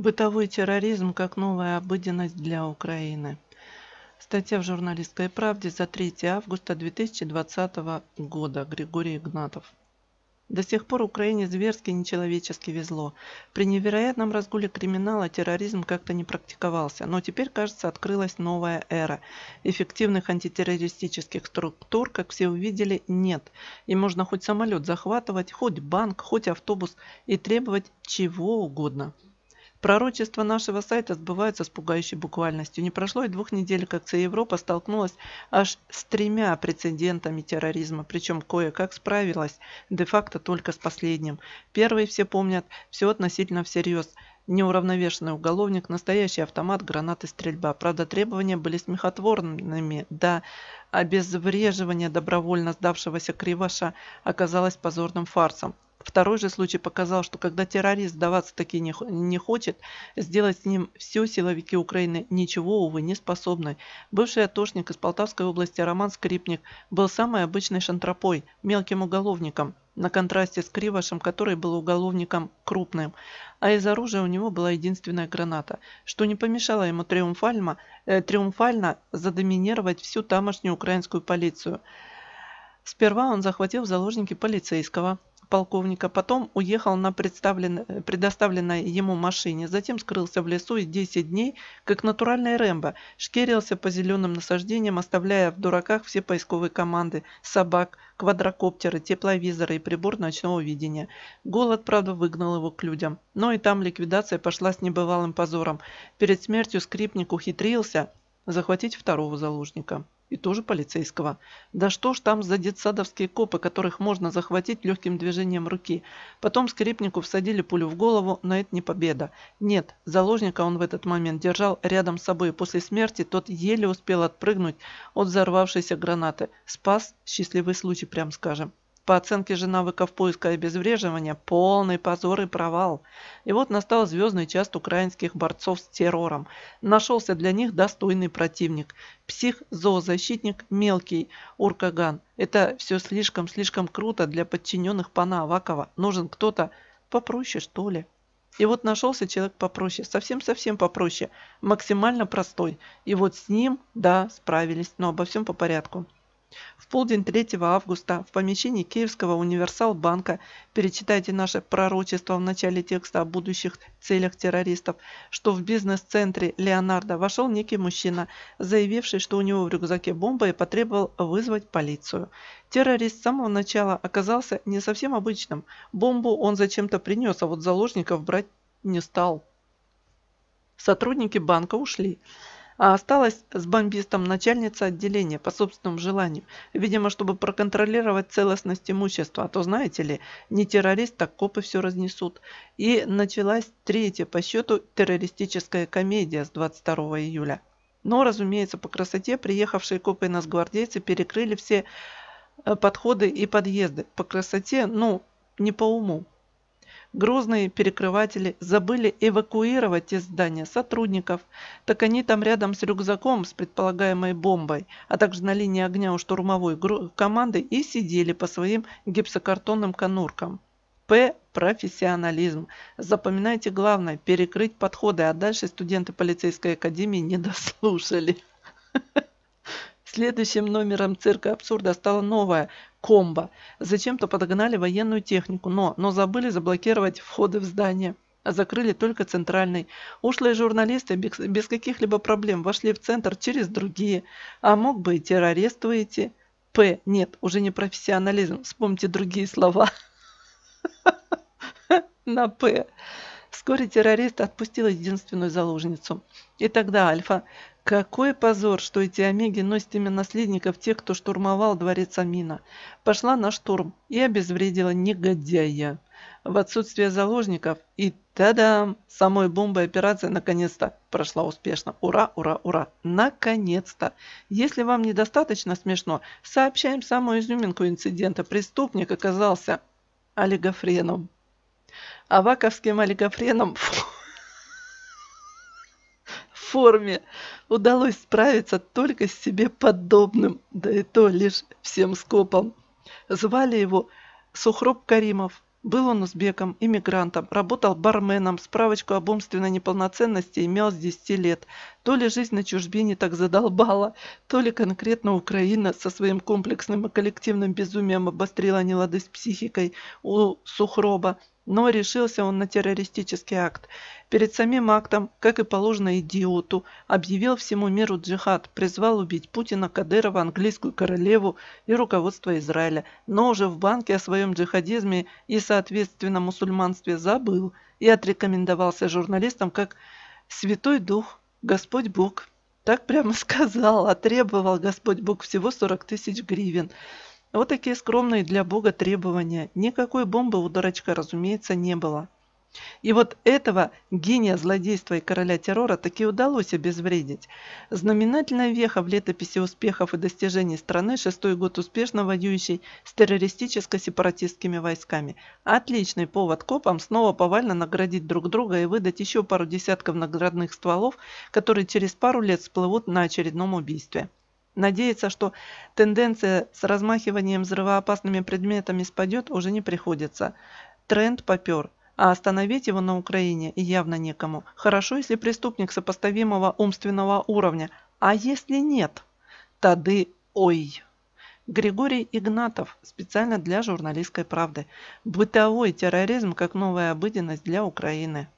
Бытовой терроризм как новая обыденность для Украины. Статья в «Журналистской правде» за 3 августа 2020 года. Григорий Игнатов. До сих пор Украине зверски нечеловечески везло. При невероятном разгуле криминала терроризм как-то не практиковался, но теперь, кажется, открылась новая эра. Эффективных антитеррористических структур, как все увидели, нет. И можно хоть самолет захватывать, хоть банк, хоть автобус и требовать чего угодно – Пророчества нашего сайта сбываются с пугающей буквальностью. Не прошло и двух недель, как вся Европа столкнулась аж с тремя прецедентами терроризма, причем кое-как справилась, де-факто только с последним. Первый все помнят, все относительно всерьез – неуравновешенный уголовник, настоящий автомат, гранаты, стрельба. Правда, требования были смехотворными. Да, обезвреживание добровольно сдавшегося кривоша оказалось позорным фарсом. Второй же случай показал, что когда террорист сдаваться таки не, хочет, сделать с ним все силовики Украины ничего, увы, не способны. Бывший атошник из Полтавской области Роман Скрипник был самой обычной шантропой, мелким уголовником, на контрасте с Кривошем, который был уголовником крупным. А из оружия у него была единственная граната, что не помешало ему триумфально, э, триумфально задоминировать всю тамошнюю украинскую полицию. Сперва он захватил в заложники полицейского, полковника, потом уехал на предоставленной ему машине, затем скрылся в лесу и 10 дней, как натуральный Рэмбо, шкерился по зеленым насаждениям, оставляя в дураках все поисковые команды, собак, квадрокоптеры, тепловизоры и прибор ночного видения. Голод, правда, выгнал его к людям. Но и там ликвидация пошла с небывалым позором. Перед смертью скрипник ухитрился захватить второго заложника и тоже полицейского. Да что ж там за детсадовские копы, которых можно захватить легким движением руки. Потом скрипнику всадили пулю в голову, но это не победа. Нет, заложника он в этот момент держал рядом с собой, и после смерти тот еле успел отпрыгнуть от взорвавшейся гранаты. Спас счастливый случай, прям скажем. По оценке же навыков поиска и обезвреживания – полный позор и провал. И вот настал звездный час украинских борцов с террором. Нашелся для них достойный противник. Псих-зоозащитник мелкий Уркаган. Это все слишком-слишком круто для подчиненных пана Авакова. Нужен кто-то попроще, что ли. И вот нашелся человек попроще, совсем-совсем попроще, максимально простой. И вот с ним, да, справились, но обо всем по порядку. В полдень 3 августа в помещении Киевского универсал-банка перечитайте наше пророчество в начале текста о будущих целях террористов, что в бизнес-центре Леонардо вошел некий мужчина, заявивший, что у него в рюкзаке бомба и потребовал вызвать полицию. Террорист с самого начала оказался не совсем обычным. Бомбу он зачем-то принес, а вот заложников брать не стал. Сотрудники банка ушли а осталась с бомбистом начальница отделения по собственному желанию, видимо, чтобы проконтролировать целостность имущества, а то, знаете ли, не террорист, так копы все разнесут. И началась третья по счету террористическая комедия с 22 июля. Но, разумеется, по красоте приехавшие копы и гвардейцы перекрыли все э, подходы и подъезды. По красоте, ну, не по уму. Грозные перекрыватели забыли эвакуировать из здания сотрудников, так они там рядом с рюкзаком с предполагаемой бомбой, а также на линии огня у штурмовой команды и сидели по своим гипсокартонным конуркам. П. Профессионализм. Запоминайте главное – перекрыть подходы, а дальше студенты полицейской академии не дослушали. Следующим номером цирка абсурда стала новая комбо. Зачем-то подогнали военную технику, но, но забыли заблокировать входы в здание. А закрыли только центральный. Ушлые журналисты без, без каких-либо проблем вошли в центр через другие. А мог бы и террорист выйти. П. Нет, уже не профессионализм. Вспомните другие слова. На П. Вскоре террорист отпустил единственную заложницу. И тогда Альфа. Какой позор, что эти омеги носят имя наследников тех, кто штурмовал дворец Амина. Пошла на штурм и обезвредила негодяя. В отсутствие заложников и та-дам! Самой бомбой операция наконец-то прошла успешно. Ура, ура, ура! Наконец-то! Если вам недостаточно смешно, сообщаем самую изюминку инцидента. Преступник оказался олигофреном аваковским олигофреном в форме удалось справиться только с себе подобным, да и то лишь всем скопом. Звали его Сухроб Каримов. Был он узбеком, иммигрантом, работал барменом, справочку об умственной неполноценности имел с 10 лет. То ли жизнь на чужбине так задолбала, то ли конкретно Украина со своим комплексным и коллективным безумием обострила нелады с психикой у Сухроба. Но решился он на террористический акт. Перед самим актом, как и положено идиоту, объявил всему миру джихад, призвал убить Путина, Кадырова, английскую королеву и руководство Израиля. Но уже в банке о своем джихадизме и, соответственно, мусульманстве забыл и отрекомендовался журналистам как «Святой Дух, Господь Бог». Так прямо сказал, а требовал Господь Бог всего 40 тысяч гривен. Вот такие скромные для Бога требования. Никакой бомбы у дурачка, разумеется, не было. И вот этого гения злодейства и короля террора таки удалось обезвредить. Знаменательная веха в летописи успехов и достижений страны, шестой год успешно воюющей с террористическо-сепаратистскими войсками. Отличный повод копам снова повально наградить друг друга и выдать еще пару десятков наградных стволов, которые через пару лет всплывут на очередном убийстве. Надеяться, что тенденция с размахиванием взрывоопасными предметами спадет, уже не приходится. Тренд попер, а остановить его на Украине явно некому. Хорошо, если преступник сопоставимого умственного уровня, а если нет, тады ой. Григорий Игнатов специально для журналистской правды. Бытовой терроризм как новая обыденность для Украины.